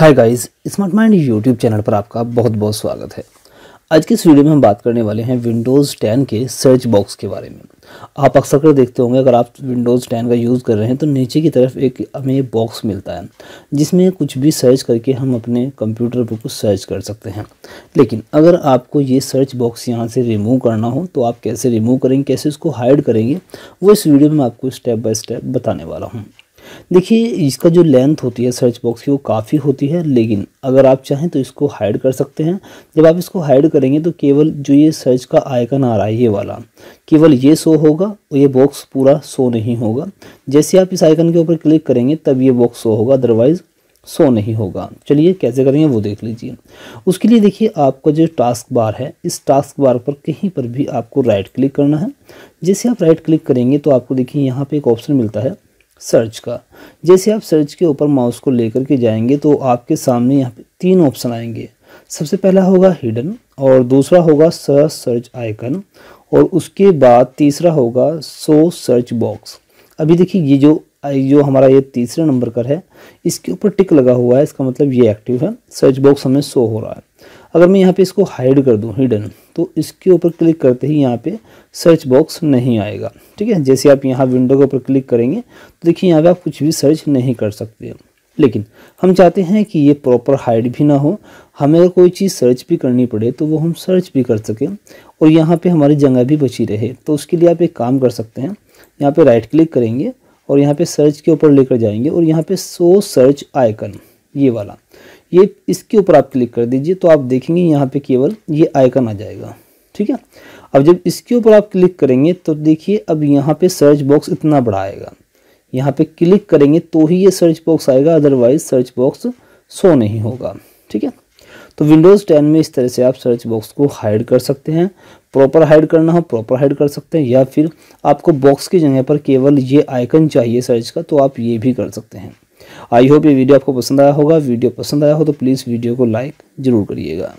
हाय guys smart mind YouTube channel पर आपका बहुत बहुत स्वागत है आज के इस वीडियो में हम बात करने वाले हैं विंडोज़ 10 के सर्च बॉक्स के बारे में आप अक्सर कर देखते होंगे अगर आप विंडोज़ 10 का यूज़ कर रहे हैं तो नीचे की तरफ एक हमें बॉक्स मिलता है जिसमें कुछ भी सर्च करके हम अपने कंप्यूटर पर कुछ सर्च कर सकते हैं लेकिन अगर आपको ये सर्च बॉक्स यहाँ से रिमूव करना हो तो आप कैसे रिमूव करेंगे कैसे उसको हाइड करेंगे वो इस वीडियो में आपको स्टेप बाई स्टेप बताने वाला हूँ देखिए इसका जो लेंथ होती है सर्च बॉक्स की वो काफ़ी होती है लेकिन अगर आप चाहें तो इसको हाइड कर सकते हैं जब आप इसको हाइड करेंगे तो केवल जो ये सर्च का आइकन आ रहा है ये वाला केवल ये शो होगा और ये बॉक्स पूरा शो नहीं होगा जैसे आप इस आइकन के ऊपर क्लिक करेंगे तब ये बॉक्स शो होगा अदरवाइज़ सो नहीं होगा चलिए कैसे करेंगे वो देख लीजिए उसके लिए देखिए आपका जो टास्क बार है इस टास्क बार पर कहीं पर भी आपको राइट क्लिक करना है जैसे आप राइट क्लिक करेंगे तो आपको देखिए यहाँ पे एक ऑप्शन मिलता है सर्च का जैसे आप सर्च के ऊपर माउस को लेकर के जाएंगे तो आपके सामने यहाँ पे तीन ऑप्शन आएंगे सबसे पहला होगा हिडन और दूसरा होगा सर्च आइकन और उसके बाद तीसरा होगा सो सर्च बॉक्स अभी देखिए ये जो जो हमारा ये तीसरे नंबर का है इसके ऊपर टिक लगा हुआ है इसका मतलब ये एक्टिव है सर्च बॉक्स हमें शो हो रहा है अगर मैं यहाँ पे इसको हाइड कर दूँ हिडन तो इसके ऊपर क्लिक करते ही यहाँ पे सर्च बॉक्स नहीं आएगा ठीक है जैसे आप यहाँ विंडो के ऊपर क्लिक करेंगे तो देखिए यहाँ पे आप कुछ भी सर्च नहीं कर सकते लेकिन हम चाहते हैं कि ये प्रॉपर हाइड भी ना हो हमें अगर कोई चीज़ सर्च भी करनी पड़े तो वो हम सर्च भी कर सकें और यहाँ पर हमारी जगह भी बची रहे तो उसके लिए आप एक काम कर सकते हैं यहाँ पर राइट क्लिक करेंगे और यहाँ पे सर्च के ऊपर लेकर जाएंगे और यहाँ पे सो सर्च आइकन ये वाला ये इसके ऊपर आप क्लिक कर दीजिए तो आप देखेंगे यहाँ पे केवल ये आइकन आ जाएगा ठीक है अब जब इसके ऊपर आप क्लिक करेंगे तो देखिए अब यहाँ पे सर्च बॉक्स इतना बड़ा आएगा यहाँ पे क्लिक करेंगे तो ही ये सर्च बॉक्स आएगा अदरवाइज सर्च बॉक्स शो नहीं होगा ठीक है तो विंडोज़ टेन में इस तरह से आप सर्च बॉक्स को हाइड कर सकते हैं प्रॉपर हाइड करना हो प्रॉपर हाइड कर सकते हैं या फिर आपको बॉक्स की जगह पर केवल ये आइकन चाहिए सर्च का तो आप ये भी कर सकते हैं आई होप ये वीडियो आपको पसंद आया होगा वीडियो पसंद आया हो तो प्लीज़ वीडियो को लाइक ज़रूर करिएगा